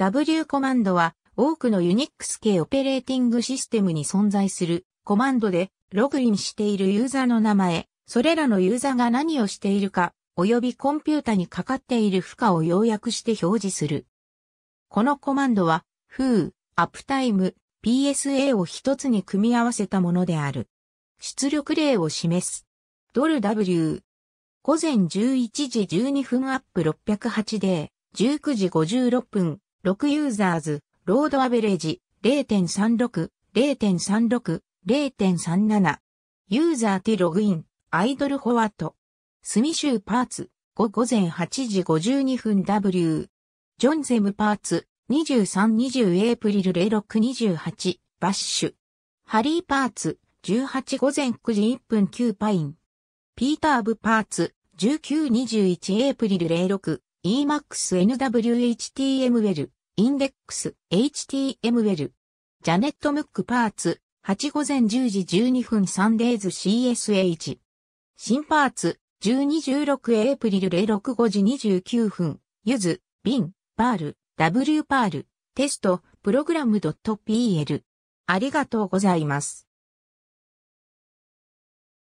W コマンドは多くの Unix 系オペレーティングシステムに存在するコマンドでログインしているユーザーの名前、それらのユーザーが何をしているか、及びコンピュータにかかっている負荷を要約して表示する。このコマンドは、foo、uptime、psa を一つに組み合わせたものである。出力例を示す。ドル W。午前11時12分アップ6 0 8で、19時56分、6ユーザーズ、ロードアベレージ、0.36、0.36、0.37。ユーザーティログイン、アイドルフォワット。スミシューパーツ、5午前8時52分 W。ジョンゼムパーツ、2320エプリル0628、バッシュ。ハリーパーツ、18午前9時1分9パイン。ピーターブパーツ、1921エプリル06。EMAX-NWHTML、Index、HTML、ジャネット・ムック・パーツ、8午前10時12分サンデーズ CSH。新パーツ、1216エプリル06 5時29分、ゆず、ビン、パール、W パール、テスト、プログラム .pl。ありがとうございます。